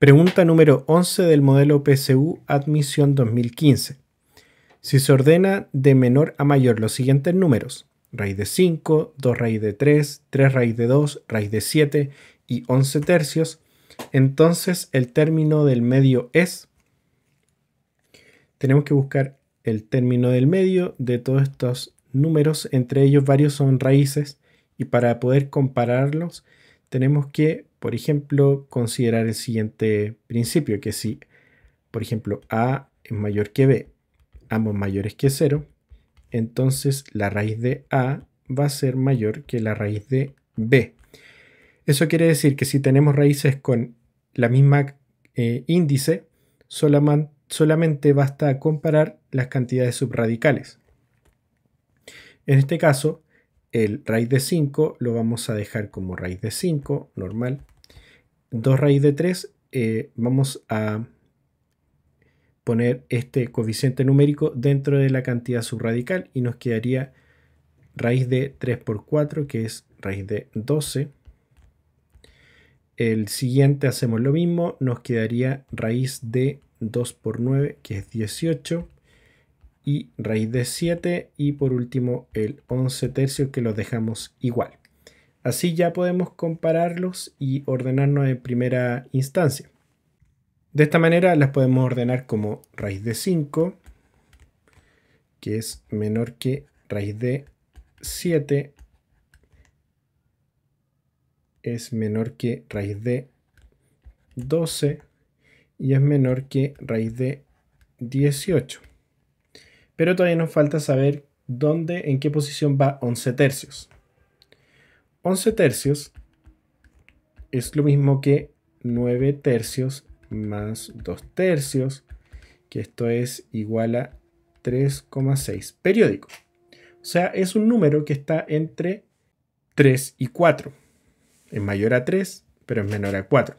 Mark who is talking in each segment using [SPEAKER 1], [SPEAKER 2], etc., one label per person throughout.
[SPEAKER 1] Pregunta número 11 del modelo PSU Admisión 2015. Si se ordena de menor a mayor los siguientes números, raíz de 5, 2 raíz de 3, 3 raíz de 2, raíz de 7 y 11 tercios, entonces el término del medio es... Tenemos que buscar el término del medio de todos estos números, entre ellos varios son raíces, y para poder compararlos tenemos que, por ejemplo, considerar el siguiente principio, que si, por ejemplo, A es mayor que B, ambos mayores que 0, entonces la raíz de A va a ser mayor que la raíz de B. Eso quiere decir que si tenemos raíces con la misma eh, índice, solamente basta comparar las cantidades subradicales. En este caso, el raíz de 5 lo vamos a dejar como raíz de 5, normal. 2 raíz de 3, eh, vamos a poner este coeficiente numérico dentro de la cantidad subradical y nos quedaría raíz de 3 por 4, que es raíz de 12. El siguiente hacemos lo mismo, nos quedaría raíz de 2 por 9, que es 18 y raíz de 7 y por último el 11 tercio que lo dejamos igual. Así ya podemos compararlos y ordenarnos en primera instancia. De esta manera las podemos ordenar como raíz de 5, que es menor que raíz de 7, es menor que raíz de 12 y es menor que raíz de 18 pero todavía nos falta saber dónde, en qué posición va 11 tercios. 11 tercios es lo mismo que 9 tercios más 2 tercios, que esto es igual a 3,6 periódico. O sea, es un número que está entre 3 y 4. Es mayor a 3, pero es menor a 4.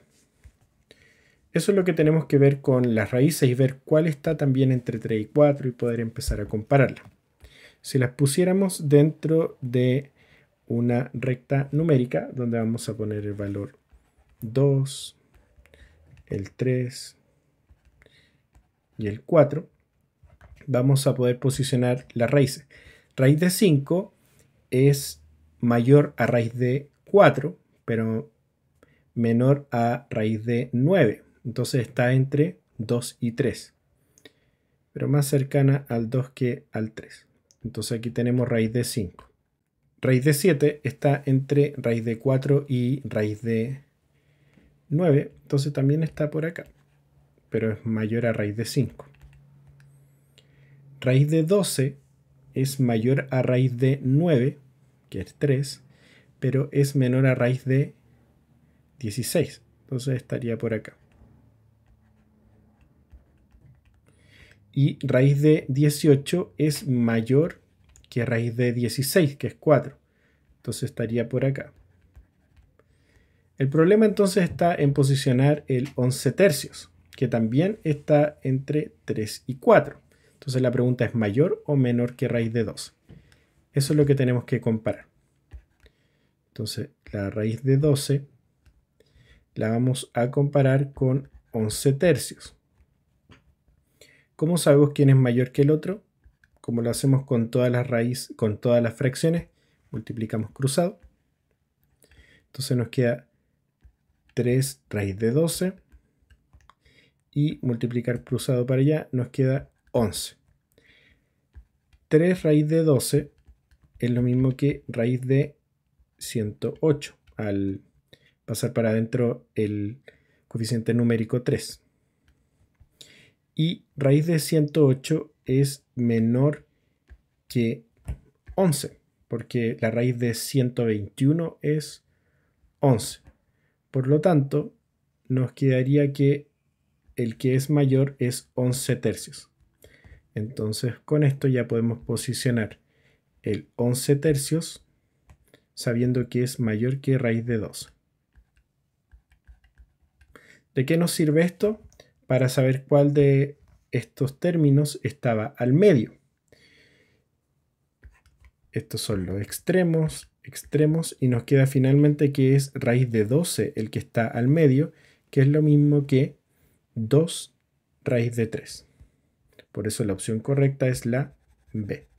[SPEAKER 1] Eso es lo que tenemos que ver con las raíces y ver cuál está también entre 3 y 4 y poder empezar a compararla. Si las pusiéramos dentro de una recta numérica, donde vamos a poner el valor 2, el 3 y el 4, vamos a poder posicionar las raíces. Raíz de 5 es mayor a raíz de 4, pero menor a raíz de 9. Entonces está entre 2 y 3. Pero más cercana al 2 que al 3. Entonces aquí tenemos raíz de 5. Raíz de 7 está entre raíz de 4 y raíz de 9. Entonces también está por acá. Pero es mayor a raíz de 5. Raíz de 12 es mayor a raíz de 9, que es 3, pero es menor a raíz de 16. Entonces estaría por acá. y raíz de 18 es mayor que raíz de 16, que es 4. Entonces estaría por acá. El problema entonces está en posicionar el 11 tercios, que también está entre 3 y 4. Entonces la pregunta es mayor o menor que raíz de 2. Eso es lo que tenemos que comparar. Entonces la raíz de 12 la vamos a comparar con 11 tercios. ¿Cómo sabemos quién es mayor que el otro? Como lo hacemos con todas las con todas las fracciones, multiplicamos cruzado. Entonces nos queda 3 raíz de 12 y multiplicar cruzado para allá nos queda 11. 3 raíz de 12 es lo mismo que raíz de 108 al pasar para adentro el coeficiente numérico 3 y raíz de 108 es menor que 11, porque la raíz de 121 es 11. Por lo tanto, nos quedaría que el que es mayor es 11 tercios. Entonces, con esto ya podemos posicionar el 11 tercios sabiendo que es mayor que raíz de 2 ¿De qué nos sirve esto? para saber cuál de estos términos estaba al medio. Estos son los extremos, extremos, y nos queda finalmente que es raíz de 12 el que está al medio, que es lo mismo que 2 raíz de 3. Por eso la opción correcta es la B.